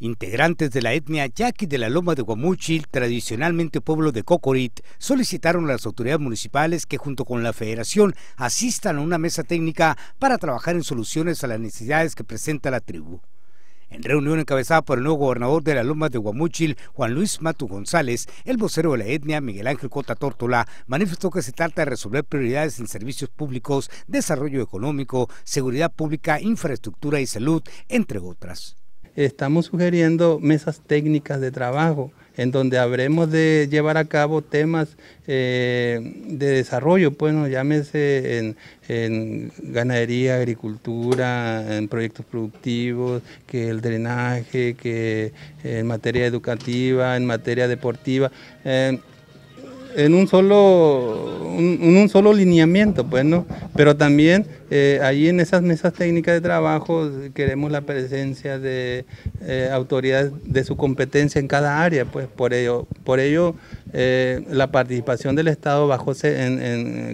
Integrantes de la etnia yaqui de la Loma de Guamuchil, tradicionalmente pueblo de Cocorit, solicitaron a las autoridades municipales que junto con la federación asistan a una mesa técnica para trabajar en soluciones a las necesidades que presenta la tribu. En reunión encabezada por el nuevo gobernador de la Loma de Guamuchil, Juan Luis Matu González, el vocero de la etnia, Miguel Ángel Cota Tórtola, manifestó que se trata de resolver prioridades en servicios públicos, desarrollo económico, seguridad pública, infraestructura y salud, entre otras estamos sugiriendo mesas técnicas de trabajo en donde habremos de llevar a cabo temas eh, de desarrollo, pues no llámese en, ganadería, agricultura, en proyectos productivos, que el drenaje, que eh, en materia educativa, en materia deportiva. Eh, en un solo, un, solo lineamiento, pues, ¿no? Pero también eh, ahí en esas mesas técnicas de trabajo queremos la presencia de eh, autoridades de su competencia en cada área, pues, por ello, por ello eh, la participación del Estado bajo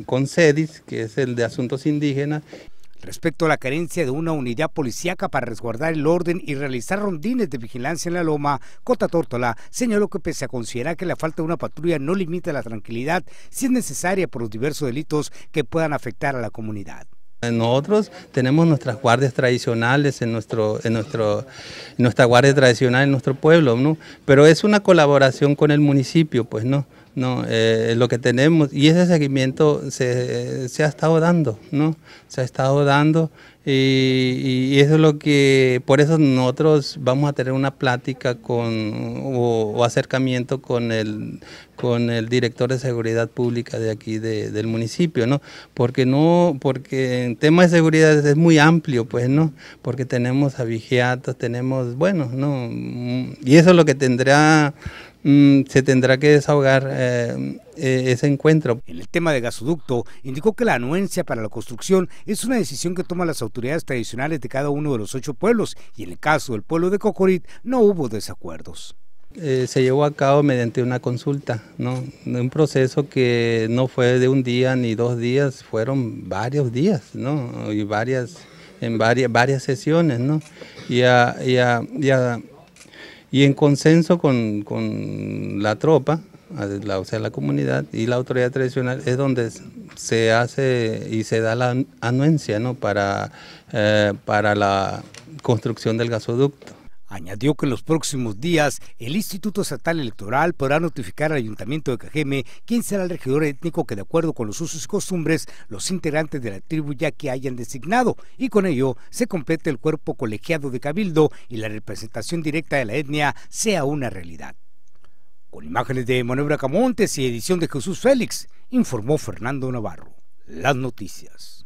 con CEDIS, que es el de Asuntos Indígenas, Respecto a la carencia de una unidad policíaca para resguardar el orden y realizar rondines de vigilancia en la loma, Cota Tórtola señaló que pese a considerar que la falta de una patrulla no limita la tranquilidad, si es necesaria por los diversos delitos que puedan afectar a la comunidad. Nosotros tenemos nuestras guardias tradicionales en nuestro, en nuestro, nuestra guardia tradicional en nuestro pueblo, ¿no? Pero es una colaboración con el municipio, pues, ¿no? ¿no? Eh, lo que tenemos y ese seguimiento se, ha estado dando, ¿no? Se ha estado dando y, eso es lo que, por eso nosotros vamos a tener una plática con o, acercamiento con el, con el director de seguridad pública de aquí del municipio, ¿no? Porque no, porque en tema de seguridad es muy amplio, pues, ¿no? Porque tenemos a vigiatos, tenemos, bueno, ¿no? Mm, y eso es lo que tendrá Mm, se tendrá que desahogar eh, eh, ese encuentro. En el tema de gasoducto, indicó que la anuencia para la construcción es una decisión que toman las autoridades tradicionales de cada uno de los ocho pueblos y en el caso del pueblo de Cocorit no hubo desacuerdos. Eh, se llevó a cabo mediante una consulta, ¿no? un proceso que no fue de un día ni dos días, fueron varios días ¿no? y varias, en varias, varias sesiones. ¿no? y a, y y a y en consenso con, con la tropa, o sea, la comunidad y la autoridad tradicional, es donde se hace y se da la anuencia ¿no? para, eh, para la construcción del gasoducto. Añadió que en los próximos días el Instituto Estatal Electoral podrá notificar al Ayuntamiento de Cajeme quién será el regidor étnico que de acuerdo con los usos y costumbres los integrantes de la tribu ya que hayan designado y con ello se complete el cuerpo colegiado de Cabildo y la representación directa de la etnia sea una realidad. Con imágenes de Manuel Bracamontes y edición de Jesús Félix, informó Fernando Navarro. Las noticias.